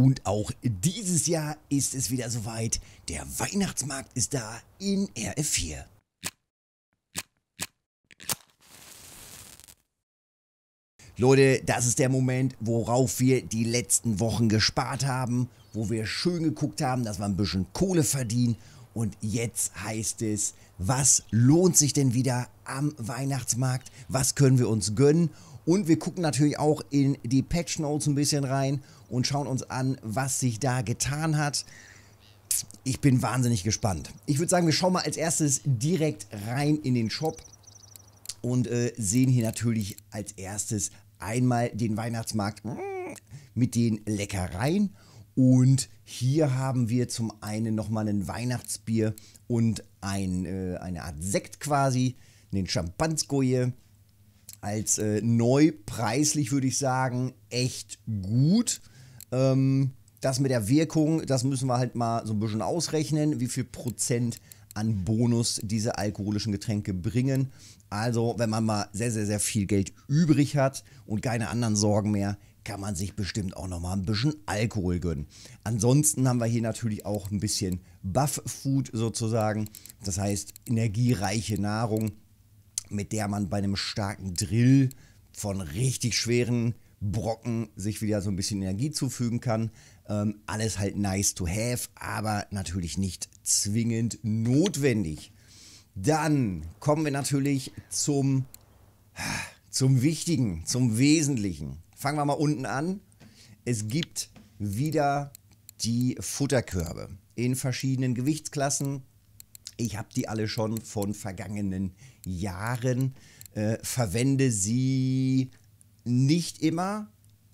Und auch dieses Jahr ist es wieder soweit. Der Weihnachtsmarkt ist da in RF4. Leute, das ist der Moment, worauf wir die letzten Wochen gespart haben, wo wir schön geguckt haben, dass wir ein bisschen Kohle verdienen. Und jetzt heißt es, was lohnt sich denn wieder am Weihnachtsmarkt? Was können wir uns gönnen? Und wir gucken natürlich auch in die Patch Notes ein bisschen rein und schauen uns an, was sich da getan hat. Ich bin wahnsinnig gespannt. Ich würde sagen, wir schauen mal als erstes direkt rein in den Shop und äh, sehen hier natürlich als erstes einmal den Weihnachtsmarkt mm, mit den Leckereien. Und hier haben wir zum einen nochmal ein Weihnachtsbier und ein, äh, eine Art Sekt quasi, den Champanskoje als äh, neu preislich würde ich sagen echt gut. Ähm, das mit der Wirkung, das müssen wir halt mal so ein bisschen ausrechnen, wie viel Prozent an Bonus diese alkoholischen Getränke bringen. Also, wenn man mal sehr, sehr, sehr viel Geld übrig hat und keine anderen Sorgen mehr, kann man sich bestimmt auch nochmal ein bisschen Alkohol gönnen. Ansonsten haben wir hier natürlich auch ein bisschen Buff Food sozusagen, das heißt energiereiche Nahrung mit der man bei einem starken Drill von richtig schweren Brocken sich wieder so ein bisschen Energie zufügen kann. Ähm, alles halt nice to have, aber natürlich nicht zwingend notwendig. Dann kommen wir natürlich zum, zum Wichtigen, zum Wesentlichen. Fangen wir mal unten an. Es gibt wieder die Futterkörbe in verschiedenen Gewichtsklassen. Ich habe die alle schon von vergangenen Jahren, äh, verwende sie nicht immer,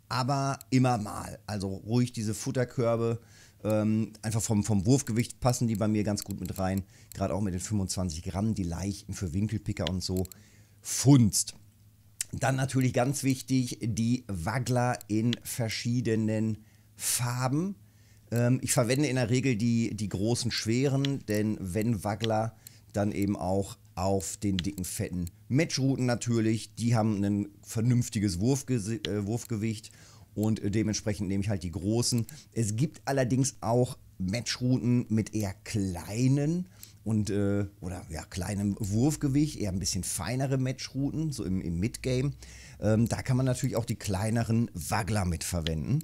aber immer mal. Also ruhig diese Futterkörbe. Ähm, einfach vom, vom Wurfgewicht passen die bei mir ganz gut mit rein. Gerade auch mit den 25 Gramm, die leichten für Winkelpicker und so. Funst. Dann natürlich ganz wichtig die Waggler in verschiedenen Farben. Ähm, ich verwende in der Regel die, die großen, schweren, denn wenn Waggler, dann eben auch auf den dicken, fetten Matchrouten natürlich. Die haben ein vernünftiges Wurfge äh, Wurfgewicht und dementsprechend nehme ich halt die großen. Es gibt allerdings auch Matchrouten mit eher kleinen und äh, oder ja kleinem Wurfgewicht, eher ein bisschen feinere Matchrouten, so im, im Midgame. Ähm, da kann man natürlich auch die kleineren Waggler mit verwenden.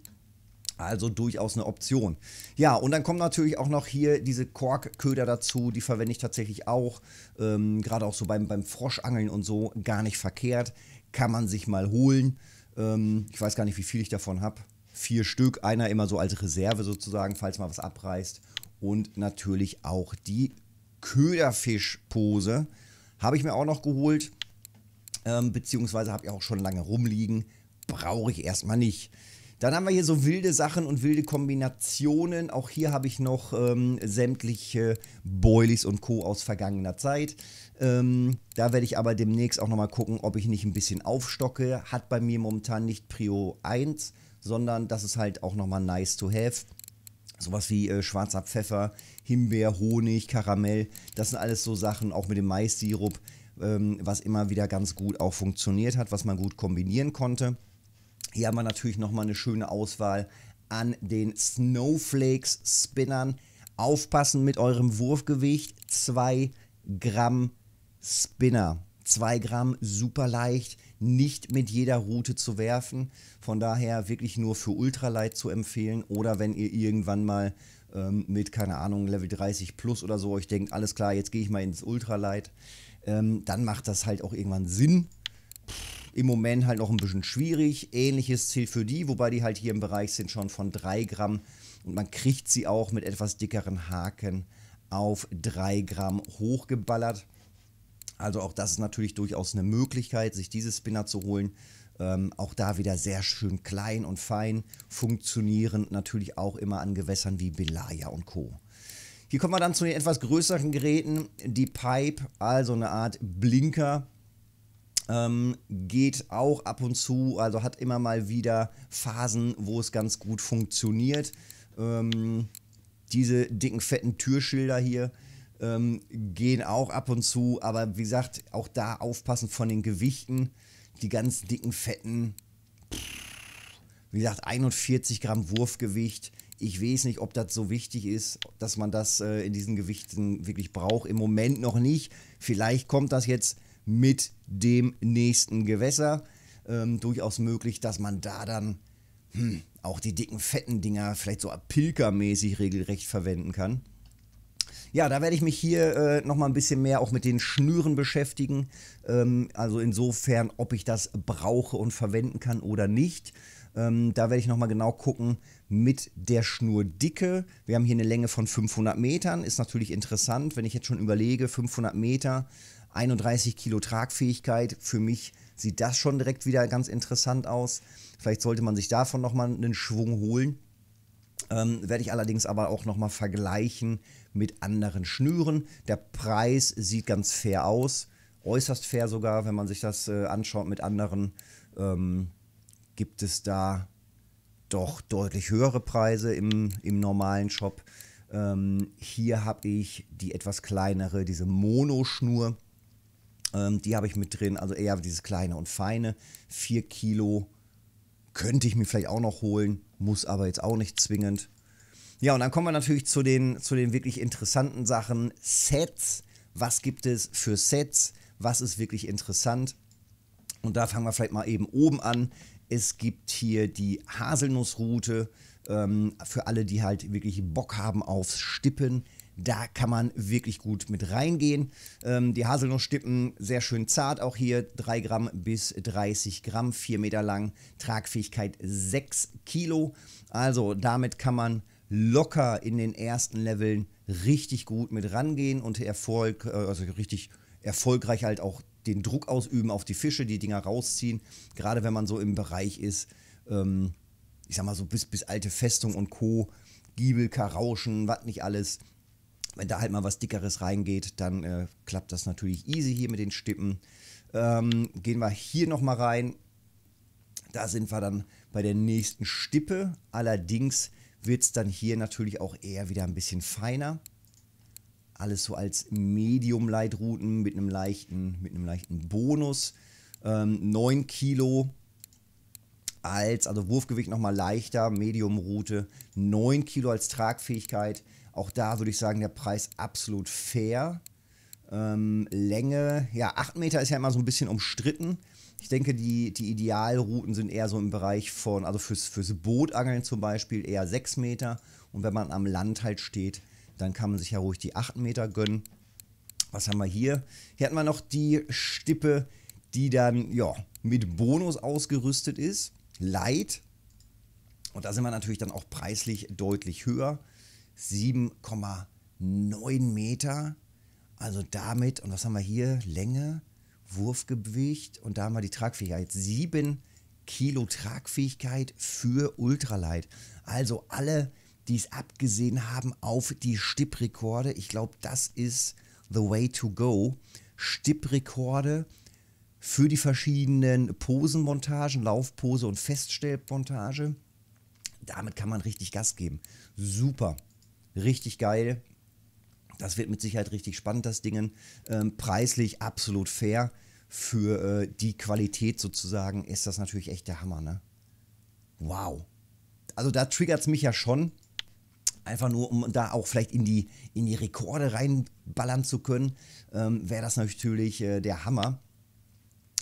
Also durchaus eine Option. Ja, und dann kommen natürlich auch noch hier diese Korkköder dazu. Die verwende ich tatsächlich auch. Ähm, Gerade auch so beim, beim Froschangeln und so. Gar nicht verkehrt. Kann man sich mal holen. Ähm, ich weiß gar nicht, wie viel ich davon habe. Vier Stück. Einer immer so als Reserve sozusagen, falls mal was abreißt. Und natürlich auch die Köderfischpose habe ich mir auch noch geholt. Ähm, beziehungsweise habe ich auch schon lange rumliegen. Brauche ich erstmal nicht. Dann haben wir hier so wilde Sachen und wilde Kombinationen. Auch hier habe ich noch ähm, sämtliche Boilies und Co. aus vergangener Zeit. Ähm, da werde ich aber demnächst auch nochmal gucken, ob ich nicht ein bisschen aufstocke. Hat bei mir momentan nicht Prio 1, sondern das ist halt auch nochmal nice to have. Sowas wie äh, schwarzer Pfeffer, Himbeer, Honig, Karamell. Das sind alles so Sachen, auch mit dem Mais-Sirup, ähm, was immer wieder ganz gut auch funktioniert hat, was man gut kombinieren konnte. Hier haben wir natürlich nochmal eine schöne Auswahl an den Snowflakes Spinnern. Aufpassen mit eurem Wurfgewicht. 2 Gramm Spinner. 2 Gramm super leicht, nicht mit jeder Route zu werfen. Von daher wirklich nur für Ultralight zu empfehlen. Oder wenn ihr irgendwann mal ähm, mit, keine Ahnung, Level 30 plus oder so euch denkt, alles klar, jetzt gehe ich mal ins Ultralight, ähm, dann macht das halt auch irgendwann Sinn. Pff im Moment halt noch ein bisschen schwierig. Ähnliches Ziel für die, wobei die halt hier im Bereich sind schon von 3 Gramm. Und man kriegt sie auch mit etwas dickeren Haken auf 3 Gramm hochgeballert. Also auch das ist natürlich durchaus eine Möglichkeit, sich diese Spinner zu holen. Ähm, auch da wieder sehr schön klein und fein, funktionieren natürlich auch immer an Gewässern wie Belaya und Co. Hier kommen wir dann zu den etwas größeren Geräten. Die Pipe, also eine Art Blinker, ähm, geht auch ab und zu, also hat immer mal wieder Phasen, wo es ganz gut funktioniert. Ähm, diese dicken, fetten Türschilder hier ähm, gehen auch ab und zu, aber wie gesagt, auch da aufpassen von den Gewichten. Die ganz dicken, fetten, wie gesagt, 41 Gramm Wurfgewicht. Ich weiß nicht, ob das so wichtig ist, dass man das äh, in diesen Gewichten wirklich braucht. Im Moment noch nicht. Vielleicht kommt das jetzt mit dem nächsten Gewässer. Ähm, durchaus möglich, dass man da dann hm, auch die dicken, fetten Dinger vielleicht so pilkermäßig regelrecht verwenden kann. Ja, da werde ich mich hier äh, nochmal ein bisschen mehr auch mit den Schnüren beschäftigen. Ähm, also insofern, ob ich das brauche und verwenden kann oder nicht. Ähm, da werde ich nochmal genau gucken mit der Schnurdicke. Wir haben hier eine Länge von 500 Metern. Ist natürlich interessant, wenn ich jetzt schon überlege, 500 Meter 31 Kilo Tragfähigkeit, für mich sieht das schon direkt wieder ganz interessant aus. Vielleicht sollte man sich davon nochmal einen Schwung holen. Ähm, werde ich allerdings aber auch nochmal vergleichen mit anderen Schnüren. Der Preis sieht ganz fair aus, äußerst fair sogar, wenn man sich das äh, anschaut mit anderen. Ähm, gibt es da doch deutlich höhere Preise im, im normalen Shop. Ähm, hier habe ich die etwas kleinere, diese Mono-Schnur. Ähm, die habe ich mit drin, also eher dieses kleine und feine. 4 Kilo könnte ich mir vielleicht auch noch holen, muss aber jetzt auch nicht zwingend. Ja, und dann kommen wir natürlich zu den, zu den wirklich interessanten Sachen. Sets. Was gibt es für Sets? Was ist wirklich interessant? Und da fangen wir vielleicht mal eben oben an. Es gibt hier die Haselnussroute ähm, für alle, die halt wirklich Bock haben aufs Stippen. Da kann man wirklich gut mit reingehen. Ähm, die Haselnussstippen sehr schön zart, auch hier 3 Gramm bis 30 Gramm, 4 Meter lang, Tragfähigkeit 6 Kilo. Also damit kann man locker in den ersten Leveln richtig gut mit rangehen und Erfolg, äh, also richtig erfolgreich halt auch den Druck ausüben auf die Fische, die Dinger rausziehen. Gerade wenn man so im Bereich ist, ähm, ich sag mal so bis, bis alte Festung und Co., Giebel, Karauschen, was nicht alles. Wenn da halt mal was Dickeres reingeht, dann äh, klappt das natürlich easy hier mit den Stippen. Ähm, gehen wir hier nochmal rein. Da sind wir dann bei der nächsten Stippe. Allerdings wird es dann hier natürlich auch eher wieder ein bisschen feiner. Alles so als Medium-Leitrouten mit mit einem leichten Bonus. Ähm, 9 Kilo als, also Wurfgewicht nochmal leichter, Medium-Route. 9 Kilo als Tragfähigkeit. Auch da würde ich sagen, der Preis absolut fair. Ähm, Länge, ja, 8 Meter ist ja immer so ein bisschen umstritten. Ich denke, die, die Idealrouten sind eher so im Bereich von, also fürs, fürs Bootangeln zum Beispiel eher 6 Meter. Und wenn man am Land halt steht, dann kann man sich ja ruhig die 8 Meter gönnen. Was haben wir hier? Hier hatten wir noch die Stippe, die dann, ja, mit Bonus ausgerüstet ist. Light. Und da sind wir natürlich dann auch preislich deutlich höher. 7,9 Meter. Also damit, und was haben wir hier? Länge, Wurfgewicht und da haben wir die Tragfähigkeit. 7 Kilo Tragfähigkeit für Ultralight. Also alle, die es abgesehen haben auf die Stipprekorde, ich glaube, das ist the way to go. Stipprekorde für die verschiedenen Posenmontagen, Laufpose und Feststellmontage. Damit kann man richtig Gas geben. Super. Richtig geil. Das wird mit Sicherheit richtig spannend, das Ding. Ähm, preislich absolut fair. Für äh, die Qualität sozusagen ist das natürlich echt der Hammer, ne? Wow. Also da triggert es mich ja schon. Einfach nur, um da auch vielleicht in die, in die Rekorde reinballern zu können, ähm, wäre das natürlich äh, der Hammer.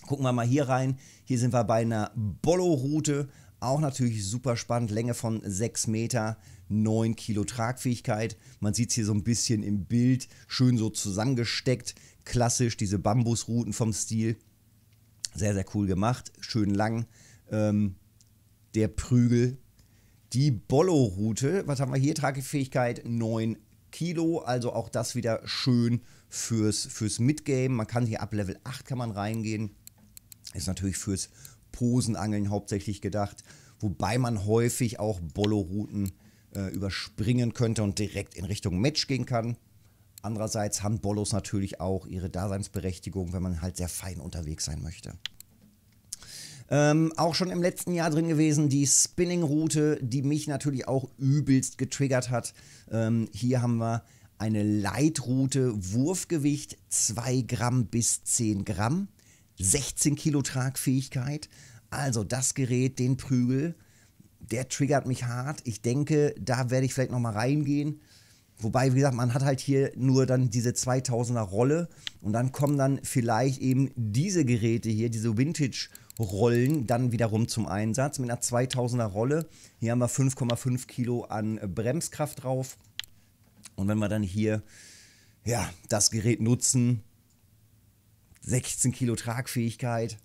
Gucken wir mal hier rein. Hier sind wir bei einer Bollo-Route. Auch natürlich super spannend. Länge von 6 Meter. 9 Kilo Tragfähigkeit. Man sieht es hier so ein bisschen im Bild, schön so zusammengesteckt. Klassisch diese Bambusruten vom Stil. Sehr, sehr cool gemacht, schön lang. Ähm, der Prügel. Die Bollo-Route, was haben wir hier? Tragfähigkeit 9 Kilo, also auch das wieder schön fürs, fürs Midgame. Man kann hier ab Level 8 kann man reingehen. Ist natürlich fürs Posenangeln hauptsächlich gedacht, wobei man häufig auch Bollo-Routen äh, überspringen könnte und direkt in Richtung Match gehen kann. Andererseits haben Bollos natürlich auch ihre Daseinsberechtigung, wenn man halt sehr fein unterwegs sein möchte. Ähm, auch schon im letzten Jahr drin gewesen, die Spinning-Route, die mich natürlich auch übelst getriggert hat. Ähm, hier haben wir eine Leitroute, Wurfgewicht 2 Gramm bis 10 Gramm, 16 Kilo Tragfähigkeit. Also das Gerät, den Prügel, der triggert mich hart. Ich denke, da werde ich vielleicht nochmal reingehen. Wobei, wie gesagt, man hat halt hier nur dann diese 2000er Rolle und dann kommen dann vielleicht eben diese Geräte hier, diese Vintage-Rollen, dann wiederum zum Einsatz mit einer 2000er Rolle. Hier haben wir 5,5 Kilo an Bremskraft drauf. Und wenn wir dann hier ja, das Gerät nutzen, 16 Kilo Tragfähigkeit,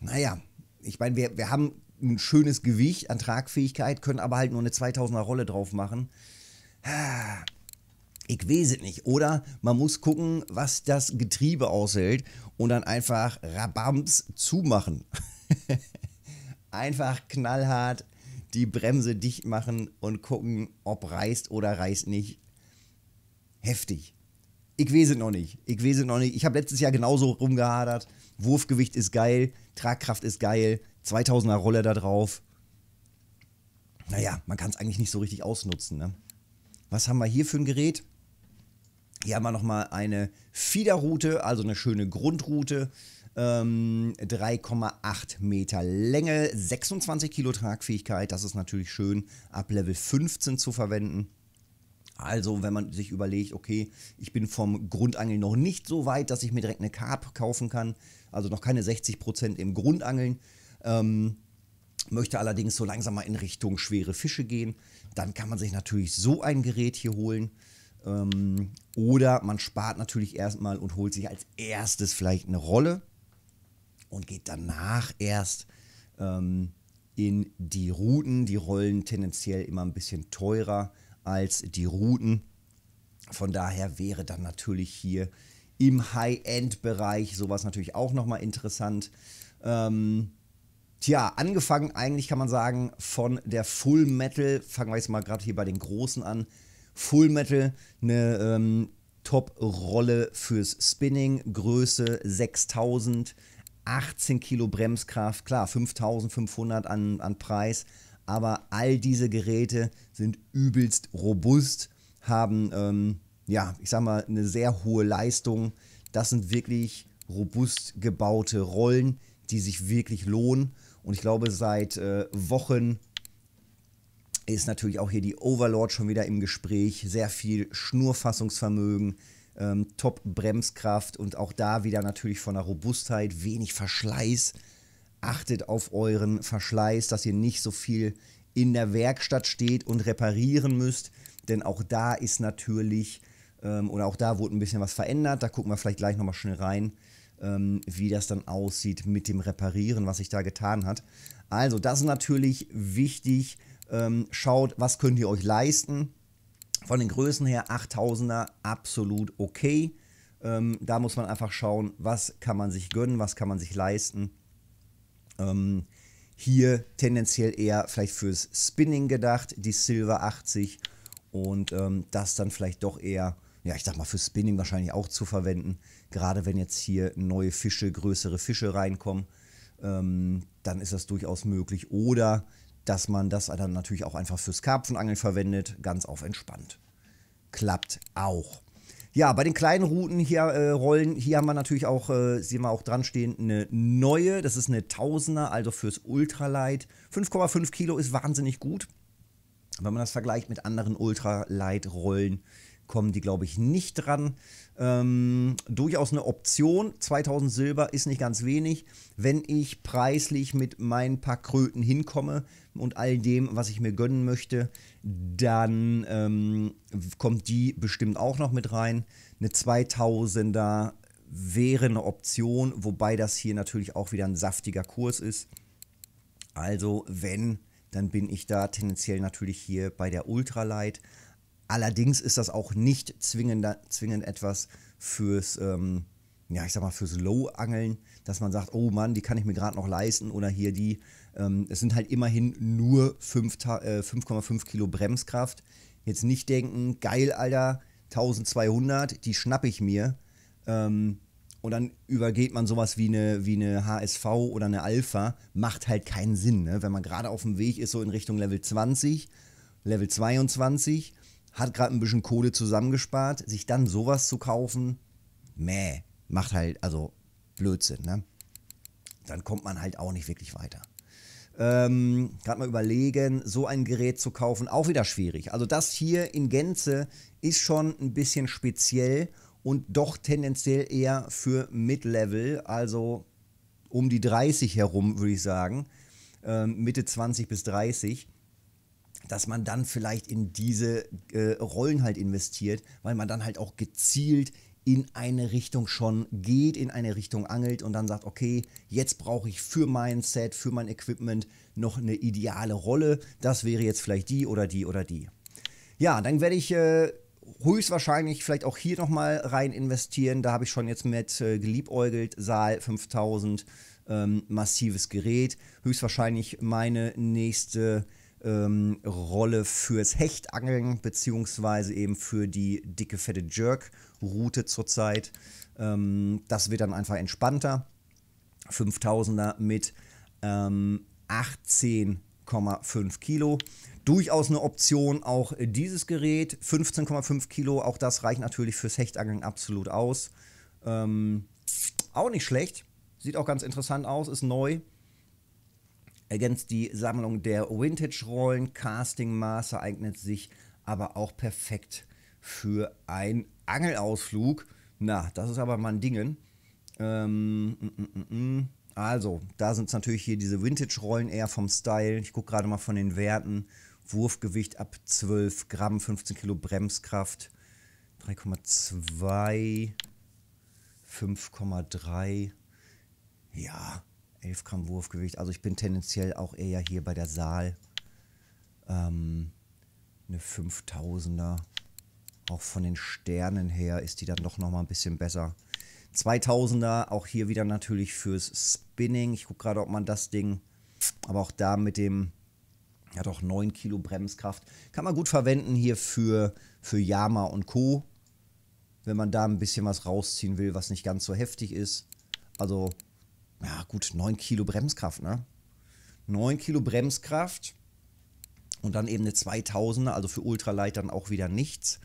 naja, ich meine, wir, wir haben ein schönes Gewicht an Tragfähigkeit, können aber halt nur eine 2000er Rolle drauf machen. Ich weiß es nicht. Oder man muss gucken, was das Getriebe aushält und dann einfach Rabams zumachen. einfach knallhart die Bremse dicht machen und gucken, ob reißt oder reißt nicht. Heftig ich weiß es noch nicht. Ich weiß es noch nicht. Ich habe letztes Jahr genauso rumgehadert. Wurfgewicht ist geil, Tragkraft ist geil, 2000er Rolle da drauf. Naja, man kann es eigentlich nicht so richtig ausnutzen. Ne? Was haben wir hier für ein Gerät? Hier haben wir nochmal eine Fiederroute, also eine schöne Grundroute. Ähm, 3,8 Meter Länge, 26 Kilo Tragfähigkeit. Das ist natürlich schön, ab Level 15 zu verwenden. Also, wenn man sich überlegt, okay, ich bin vom Grundangeln noch nicht so weit, dass ich mir direkt eine Carp kaufen kann, also noch keine 60% im Grundangeln, ähm, möchte allerdings so langsam mal in Richtung schwere Fische gehen, dann kann man sich natürlich so ein Gerät hier holen. Ähm, oder man spart natürlich erstmal und holt sich als erstes vielleicht eine Rolle und geht danach erst ähm, in die Routen. Die Rollen tendenziell immer ein bisschen teurer als die Routen. Von daher wäre dann natürlich hier im High-End-Bereich sowas natürlich auch nochmal interessant. Ähm, tja, angefangen eigentlich kann man sagen von der Full Metal, fangen wir jetzt mal gerade hier bei den Großen an. Full Metal, eine ähm, Top-Rolle fürs Spinning, Größe 6000, 18 Kilo Bremskraft, klar 5500 an, an Preis, aber all diese Geräte sind übelst robust, haben, ähm, ja, ich sag mal, eine sehr hohe Leistung. Das sind wirklich robust gebaute Rollen, die sich wirklich lohnen. Und ich glaube, seit äh, Wochen ist natürlich auch hier die Overlord schon wieder im Gespräch. Sehr viel Schnurfassungsvermögen, ähm, Top-Bremskraft und auch da wieder natürlich von der Robustheit, wenig Verschleiß. Achtet auf euren Verschleiß, dass ihr nicht so viel in der Werkstatt steht und reparieren müsst, denn auch da ist natürlich ähm, oder auch da wurde ein bisschen was verändert. Da gucken wir vielleicht gleich nochmal schnell rein, ähm, wie das dann aussieht mit dem Reparieren, was sich da getan hat. Also, das ist natürlich wichtig. Ähm, schaut, was könnt ihr euch leisten. Von den Größen her 8000er absolut okay. Ähm, da muss man einfach schauen, was kann man sich gönnen, was kann man sich leisten. Ähm, hier tendenziell eher vielleicht fürs Spinning gedacht, die Silver 80 und ähm, das dann vielleicht doch eher, ja, ich sag mal, für Spinning wahrscheinlich auch zu verwenden. Gerade wenn jetzt hier neue Fische, größere Fische reinkommen, ähm, dann ist das durchaus möglich. Oder dass man das dann natürlich auch einfach fürs Karpfenangeln verwendet, ganz auf entspannt. Klappt auch. Ja, bei den kleinen Routen hier äh, rollen, hier haben wir natürlich auch, äh, sehen wir auch dran stehen, eine neue. Das ist eine Tausender, also fürs Ultralight. 5,5 Kilo ist wahnsinnig gut. Wenn man das vergleicht mit anderen Ultralight-Rollen, kommen die, glaube ich, nicht dran. Ähm, durchaus eine Option. 2000 Silber ist nicht ganz wenig. Wenn ich preislich mit meinen paar Kröten hinkomme und all dem, was ich mir gönnen möchte, dann ähm, kommt die bestimmt auch noch mit rein. Eine 2000er wäre eine Option, wobei das hier natürlich auch wieder ein saftiger Kurs ist. Also wenn, dann bin ich da tendenziell natürlich hier bei der Ultralight. Allerdings ist das auch nicht zwingend, zwingend etwas fürs, ähm, ja, ich sag mal, fürs Low-Angeln, dass man sagt, oh Mann, die kann ich mir gerade noch leisten oder hier die. Ähm, es sind halt immerhin nur 5,5 äh, Kilo Bremskraft. Jetzt nicht denken, geil, Alter, 1200, die schnappe ich mir. Ähm, und dann übergeht man sowas wie eine, wie eine HSV oder eine Alpha, macht halt keinen Sinn, ne? wenn man gerade auf dem Weg ist, so in Richtung Level 20, Level 22 hat gerade ein bisschen Kohle zusammengespart, sich dann sowas zu kaufen, meh, macht halt, also Blödsinn, ne? Dann kommt man halt auch nicht wirklich weiter. Ähm, gerade mal überlegen, so ein Gerät zu kaufen, auch wieder schwierig. Also das hier in Gänze ist schon ein bisschen speziell und doch tendenziell eher für Mid-Level, also um die 30 herum, würde ich sagen. Ähm, Mitte 20 bis 30 dass man dann vielleicht in diese äh, Rollen halt investiert, weil man dann halt auch gezielt in eine Richtung schon geht, in eine Richtung angelt und dann sagt, okay, jetzt brauche ich für mein Set, für mein Equipment noch eine ideale Rolle. Das wäre jetzt vielleicht die oder die oder die. Ja, dann werde ich äh, höchstwahrscheinlich vielleicht auch hier nochmal rein investieren. Da habe ich schon jetzt mit äh, geliebäugelt, Saal 5000, ähm, massives Gerät. Höchstwahrscheinlich meine nächste ähm, Rolle fürs Hechtangeln, beziehungsweise eben für die dicke, fette Jerk-Route zurzeit. Ähm, das wird dann einfach entspannter. 5000er mit ähm, 18,5 Kilo. Durchaus eine Option auch dieses Gerät. 15,5 Kilo, auch das reicht natürlich fürs Hechtangeln absolut aus. Ähm, auch nicht schlecht. Sieht auch ganz interessant aus, ist neu. Ergänzt die Sammlung der Vintage-Rollen. Casting Castingmaße eignet sich aber auch perfekt für einen Angelausflug. Na, das ist aber mal ein Dingen. Ähm, mm, mm, mm, Also, da sind es natürlich hier diese Vintage-Rollen eher vom Style. Ich gucke gerade mal von den Werten. Wurfgewicht ab 12 Gramm, 15 Kilo Bremskraft, 3,2, 5,3. Ja, 11 Gramm Wurfgewicht. Also ich bin tendenziell auch eher hier bei der Saal. Ähm, eine 5000er. Auch von den Sternen her ist die dann doch nochmal ein bisschen besser. 2000er, auch hier wieder natürlich fürs Spinning. Ich gucke gerade, ob man das Ding, aber auch da mit dem, ja doch 9 Kilo Bremskraft, kann man gut verwenden hier für, für Yama und Co. Wenn man da ein bisschen was rausziehen will, was nicht ganz so heftig ist. Also ja gut, 9 Kilo Bremskraft, ne? 9 Kilo Bremskraft und dann eben eine 2000er, also für Ultralight dann auch wieder nichts.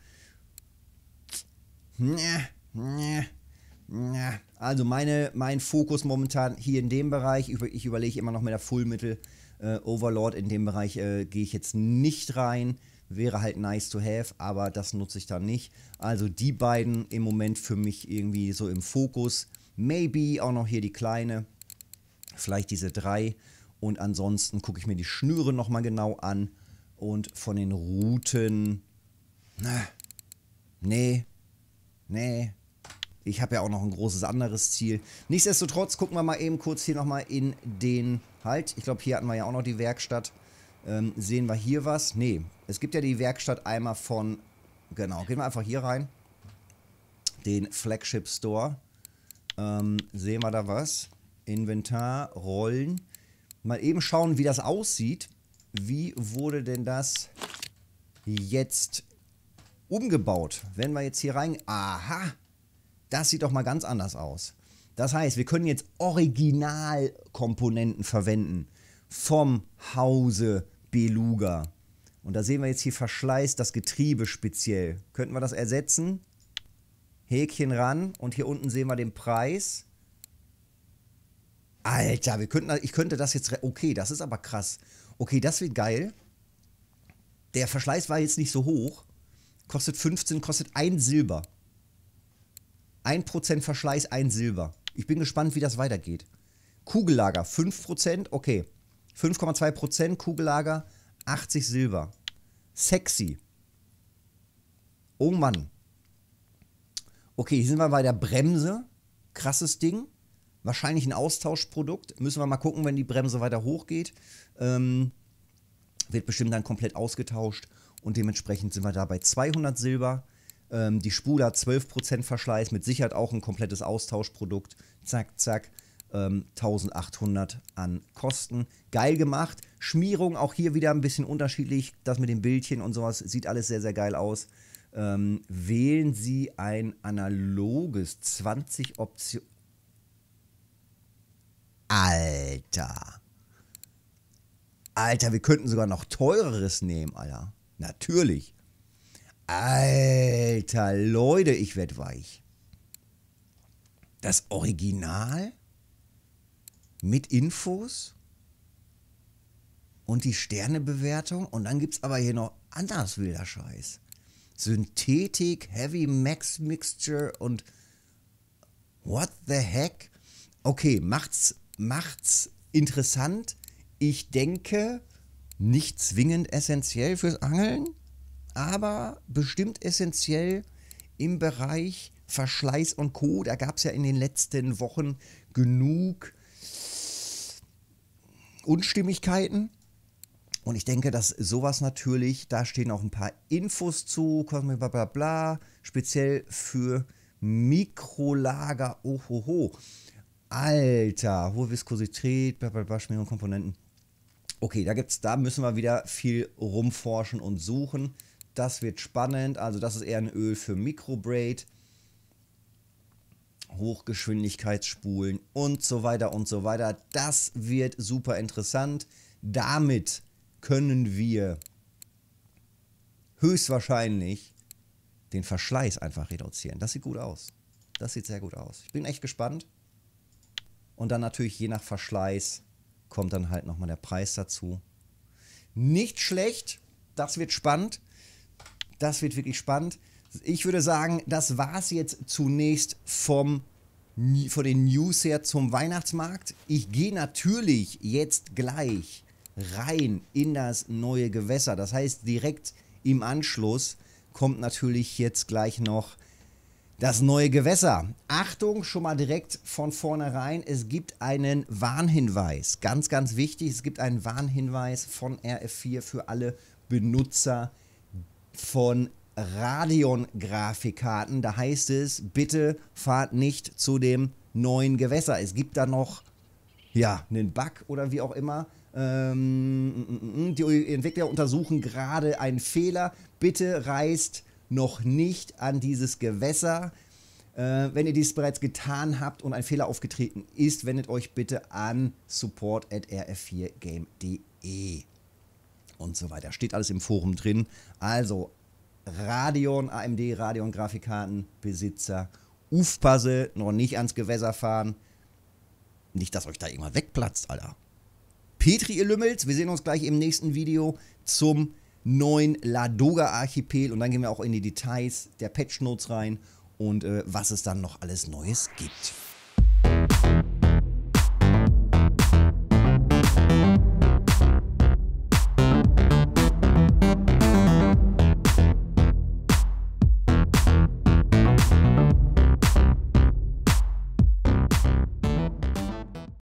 Also meine, mein Fokus momentan hier in dem Bereich, ich überlege immer noch mit der Fullmittel äh, Overlord, in dem Bereich äh, gehe ich jetzt nicht rein, wäre halt nice to have, aber das nutze ich dann nicht. Also die beiden im Moment für mich irgendwie so im Fokus Maybe auch noch hier die kleine. Vielleicht diese drei. Und ansonsten gucke ich mir die Schnüre nochmal genau an. Und von den Routen. Na, nee. Nee. Ich habe ja auch noch ein großes anderes Ziel. Nichtsdestotrotz gucken wir mal eben kurz hier nochmal in den... Halt, ich glaube, hier hatten wir ja auch noch die Werkstatt. Ähm, sehen wir hier was? Nee, es gibt ja die Werkstatt einmal von... Genau, gehen wir einfach hier rein. Den Flagship Store. Ähm, sehen wir da was? Inventar, Rollen. Mal eben schauen, wie das aussieht. Wie wurde denn das jetzt umgebaut? Wenn wir jetzt hier rein... Aha! Das sieht doch mal ganz anders aus. Das heißt, wir können jetzt Originalkomponenten verwenden vom Hause Beluga. Und da sehen wir jetzt hier Verschleiß, das Getriebe speziell. Könnten wir das ersetzen? Häkchen ran und hier unten sehen wir den Preis. Alter, wir könnten, ich könnte das jetzt, okay, das ist aber krass. Okay, das wird geil. Der Verschleiß war jetzt nicht so hoch. Kostet 15, kostet ein Silber. 1% Verschleiß, ein Silber. Ich bin gespannt, wie das weitergeht. Kugellager 5%, okay. 5,2% Kugellager, 80 Silber. Sexy. Oh Mann. Okay, hier sind wir bei der Bremse. Krasses Ding. Wahrscheinlich ein Austauschprodukt. Müssen wir mal gucken, wenn die Bremse weiter hochgeht. Ähm, wird bestimmt dann komplett ausgetauscht. Und dementsprechend sind wir da bei 200 Silber. Ähm, die Spule hat 12% Verschleiß. Mit Sicherheit auch ein komplettes Austauschprodukt. Zack, zack. 1800 ähm, an Kosten. Geil gemacht. Schmierung auch hier wieder ein bisschen unterschiedlich. Das mit den Bildchen und sowas sieht alles sehr, sehr geil aus ähm, wählen Sie ein analoges 20 Option. Alter. Alter, wir könnten sogar noch teureres nehmen, Alter. Natürlich. Alter, Leute, ich werd weich. Das Original mit Infos und die Sternebewertung und dann gibt's aber hier noch anders wilder Scheiß. Synthetik, Heavy Max Mixture und what the heck? Okay, macht's, macht's interessant. Ich denke, nicht zwingend essentiell fürs Angeln, aber bestimmt essentiell im Bereich Verschleiß und Co. Da gab es ja in den letzten Wochen genug Unstimmigkeiten. Und ich denke, dass sowas natürlich, da stehen auch ein paar Infos zu, Cosmic bla bla bla, speziell für Mikrolager, ohoho. Alter, hohe Viskosität, bla bla bla, Schmierung, Komponenten. Okay, da gibt's, da müssen wir wieder viel rumforschen und suchen. Das wird spannend. Also, das ist eher ein Öl für Mikrobraid. Hochgeschwindigkeitsspulen und so weiter und so weiter. Das wird super interessant. Damit können wir höchstwahrscheinlich den Verschleiß einfach reduzieren. Das sieht gut aus. Das sieht sehr gut aus. Ich bin echt gespannt. Und dann natürlich je nach Verschleiß kommt dann halt nochmal der Preis dazu. Nicht schlecht. Das wird spannend. Das wird wirklich spannend. Ich würde sagen, das war es jetzt zunächst vom, von den News her zum Weihnachtsmarkt. Ich gehe natürlich jetzt gleich rein in das neue Gewässer. Das heißt, direkt im Anschluss kommt natürlich jetzt gleich noch das neue Gewässer. Achtung, schon mal direkt von vornherein, es gibt einen Warnhinweis. Ganz, ganz wichtig, es gibt einen Warnhinweis von RF4 für alle Benutzer von radion grafikkarten Da heißt es, bitte fahrt nicht zu dem neuen Gewässer. Es gibt da noch, ja, einen Bug oder wie auch immer. Ähm, mm, mm, mm. die Entwickler untersuchen gerade einen Fehler. Bitte reist noch nicht an dieses Gewässer. Äh, wenn ihr dies bereits getan habt und ein Fehler aufgetreten ist, wendet euch bitte an support.rf4game.de und so weiter. Steht alles im Forum drin. Also Radion, AMD Radion, Radeon Grafikkartenbesitzer, aufpasse, noch nicht ans Gewässer fahren. Nicht, dass euch da irgendwann wegplatzt, Alter. Petri, ihr Lümmels. Wir sehen uns gleich im nächsten Video zum neuen Ladoga-Archipel und dann gehen wir auch in die Details der Patch Notes rein und äh, was es dann noch alles Neues gibt.